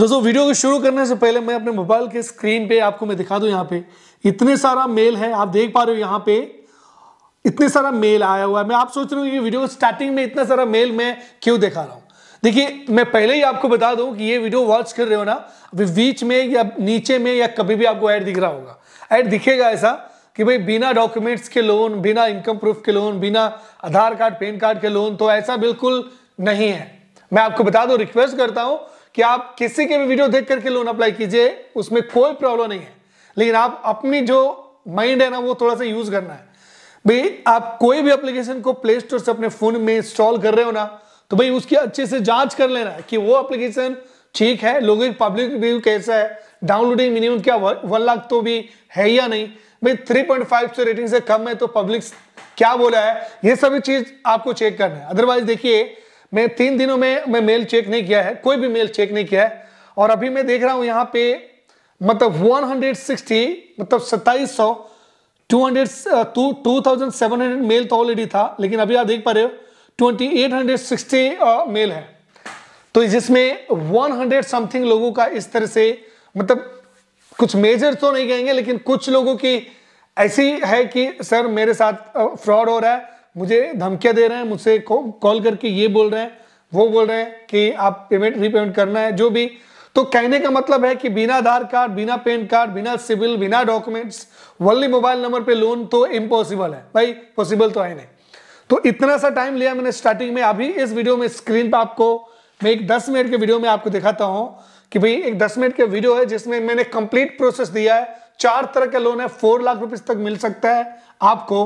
दोस्तों वीडियो को शुरू करने से पहले मैं अपने मोबाइल के स्क्रीन पे आपको मैं दिखा दूं यहाँ पे इतने सारा मेल है आप देख पा रहे हो यहाँ पे इतने सारा मेल आया हुआ है मैं आप सोच रहे हो ये वीडियो स्टार्टिंग में इतना सारा मेल मैं क्यों दिखा रहा हूँ देखिए मैं पहले ही आपको बता दूं कि ये वीडियो वॉच कर रहे हो ना अभी बीच में या नीचे में या कभी भी आपको ऐड दिख रहा होगा ऐड दिखेगा ऐसा कि भाई बिना डॉक्यूमेंट्स के लोन बिना इनकम प्रूफ के लोन बिना आधार कार्ड पैन कार्ड के लोन तो ऐसा बिल्कुल नहीं है मैं आपको बता दूं रिक्वेस्ट करता हूं कि आप किसी के भी वीडियो देख करके लोन अप्लाई कीजिए उसमें कोई प्रॉब्लम नहीं है लेकिन आप अपनी जो माइंड है ना वो थोड़ा सा यूज करना है भाई आप कोई भी एप्लीकेशन को प्ले स्टोर से अपने फोन में इंस्टॉल कर रहे हो ना तो भाई उसकी अच्छे से जांच कर लेना है कि वो एप्लीकेशन ठीक है लोगों की पब्लिक रिव्यू कैसा है डाउनलोडिंग मिनिमम क्या वन लाख तो भी है या नहीं भाई फाइव से रेटिंग से कम है तो पब्लिक क्या बोला है ये सभी चीज आपको चेक करना है अदरवाइज देखिए मैं तीन दिनों में मैं मेल चेक नहीं किया है कोई भी मेल चेक नहीं किया है और अभी मैं देख रहा हूं यहाँ पे मतलब 160 मतलब सत्ताईस सौ two hundred two two thousand seven hundred mail तो ऑलरेडी था लेकिन अभी आप देख पा रहे हो twenty eight hundred sixty mail है तो जिसमें वन हंड्रेड समथिंग लोगों का इस तरह से मतलब कुछ मेजर तो नहीं कहेंगे लेकिन कुछ लोगों की ऐसी है कि सर मेरे साथ फ्रॉड हो रहा है मुझे धमकियां दे रहे हैं मुझसे कॉल करके ये बोल रहे हैं वो बोल रहे हैं कि आप पेमेंट रीपेमेंट करना है जो भी तो कहने का मतलब है कि बिना आधार कार्ड बिना पैन कार्ड बिना सिविल बिना डॉक्यूमेंट्स वनली मोबाइल नंबर पे लोन तो इम्पॉसिबल है भाई पॉसिबल तो है नहीं तो इतना सा टाइम लिया मैंने स्टार्टिंग में अभी इस वीडियो में स्क्रीन पर आपको मैं एक दस मिनट के वीडियो में आपको दिखाता हूँ कि भाई एक दस मिनट के वीडियो है जिसमें मैंने कंप्लीट प्रोसेस दिया है चार तरह के लोन है फोर लाख रुपीज तक मिल सकता है आपको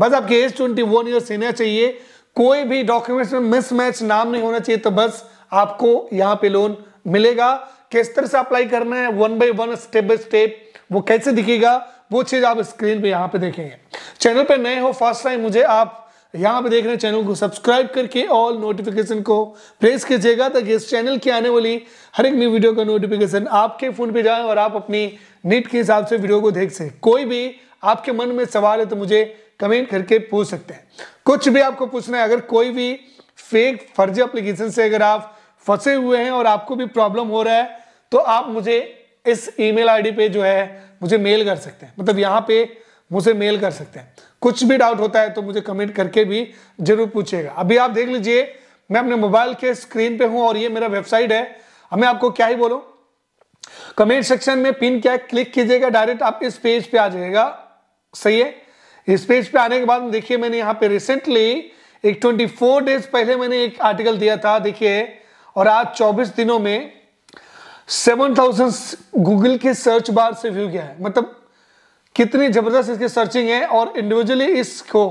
बस आपकी age twenty one year senior चाहिए कोई भी डॉक्यूमेंट्स में मिसमैच नाम नहीं होना चाहिए तो बस आपको यहाँ पे लोन मिलेगा किस तरह से अप्लाई करना है one by one step by step वो कैसे दिखेगा वो चीज आप स्क्रीन पे यहाँ पे देखेंगे चैनल पे नए हो फर्स्ट टाइम मुझे आप यहाँ पे देख रहे हैं चैनल को सब्सक्राइब करके ऑल नोटिफिकेशन को प्रेस कीजिएगा ताकि इस चैनल की आने वाली हर एक नई वीडियो का नोटिफिकेशन आपके फ़ोन पे जाए और आप अपनी नेट के हिसाब से वीडियो को देख सकें कोई भी आपके मन में सवाल है तो मुझे कमेंट करके पूछ सकते हैं कुछ भी आपको पूछना है अगर कोई भी फेक फर्जी अप्लीकेशन से अगर आप फंसे हुए हैं और आपको भी प्रॉब्लम हो रहा है तो आप मुझे इस ई मेल पे जो है मुझे मेल कर सकते हैं मतलब यहाँ पे मुझसे मेल कर सकते हैं कुछ भी डाउट होता है तो मुझे कमेंट करके भी जरूर पूछेगा अभी आप देख लीजिए मैं अपने मोबाइल के स्क्रीन पे हूं और ये मेरा वेबसाइट है मैं आपको क्या ही बोलू कमेंट सेक्शन में पिन क्या है क्लिक कीजिएगा डायरेक्ट आप इस पेज पे आ जाएगा सही है इस पेज पे आने के बाद देखिए मैंने यहां पे रिसेंटली एक 24 डेज पहले मैंने एक आर्टिकल दिया था देखिए और आज 24 दिनों में 7000 गूगल के सर्च बार से व्यू गया है मतलब कितनी जबरदस्त इसकी सर्चिंग है और इंडिविजुअली इसको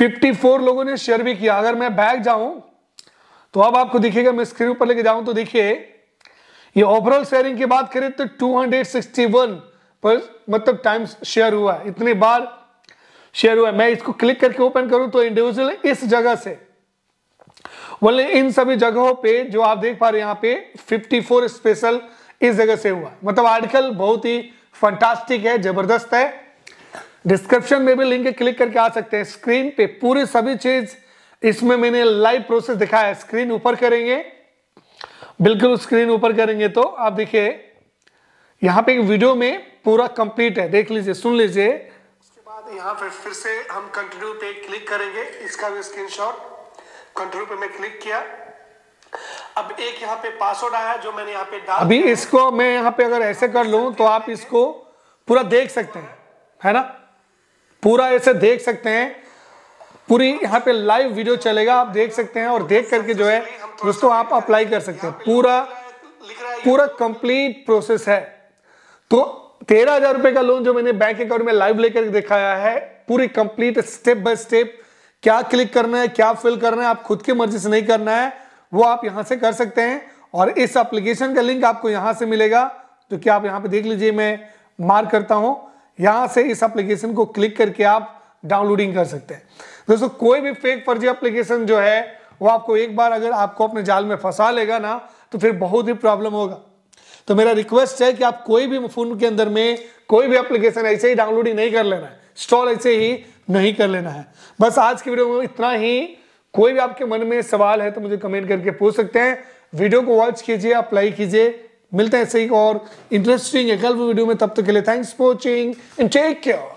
54 लोगों ने शेयर भी किया अगर मैं बैग जाऊं तो अब आपको दिखेगा मैं स्क्रीन पर लेके जाऊं तो देखिए ये ओवरऑल शेयरिंग की बात करें तो 261 पर मतलब टाइम्स शेयर हुआ है इतनी बार शेयर हुआ है मैं इसको क्लिक करके ओपन करूं तो इंडिविजुअल इस जगह से बोले इन सभी जगहों पे जो आप देख पा रहे हैं यहाँ पे 54 स्पेशल इस जगह से हुआ मतलब आर्टिकल बहुत ही फंटास्टिक है जबरदस्त है डिस्क्रिप्शन में भी लिंक क्लिक करके आ सकते हैं स्क्रीन पे पूरी सभी चीज इसमें मैंने लाइव प्रोसेस दिखाया है स्क्रीन ऊपर करेंगे बिल्कुल स्क्रीन ऊपर करेंगे तो आप देखिए यहाँ पे एक वीडियो में पूरा कंप्लीट है देख लीजिए सुन लीजिए उसके बाद यहाँ पे फिर से हम कंटिन्यू पे क्लिक करेंगे इसका भी स्क्रीनशॉट कंटिन्यू पे मैं क्लिक किया अब एक यहाँ पे पासवर्ड आया जो मैंने यहाँ पे डाल अभी इसको मैं यहाँ पे अगर ऐसे कर लू तो आप इसको पूरा देख सकते हैं है ना पूरा ऐसे देख सकते हैं पूरी यहाँ पे लाइव वीडियो चलेगा आप देख सकते हैं और देख करके जो है दोस्तों आप अप्लाई कर सकते हैं पूरा पूरा कंप्लीट प्रोसेस है तो तेरह हजार रुपए का लोन जो मैंने बैंक अकाउंट में लाइव लेकर दिखाया है पूरी कंप्लीट स्टेप बाय स्टेप क्या क्लिक करना है क्या फिल करना है आप खुद की मर्जी से नहीं करना है वो आप यहां से कर सकते हैं और इस एप्लीकेशन का लिंक आपको यहां से मिलेगा तो क्या आप यहाँ पे देख लीजिए मैं मार्क करता हूं यहां से इस एप्लीकेशन को क्लिक करके आप डाउनलोडिंग कर सकते हैं दोस्तों कोई भी फेक फर्जी एप्लीकेशन जो है वो आपको एक बार अगर आपको अपने जाल में फंसा लेगा ना तो फिर बहुत ही प्रॉब्लम होगा तो मेरा रिक्वेस्ट है कि आप कोई भी फोन के अंदर में कोई भी एप्लीकेशन ऐसे ही डाउनलोडिंग नहीं कर लेना है स्टॉल ऐसे ही नहीं कर लेना है बस आज की वीडियो में इतना ही कोई भी आपके मन में सवाल है तो मुझे कमेंट करके पूछ सकते हैं वीडियो को वॉच कीजिए अप्लाई कीजिए मिलते हैं सही और इंटरेस्टिंग एक वीडियो में तब तक के लिए thanks for watching and take care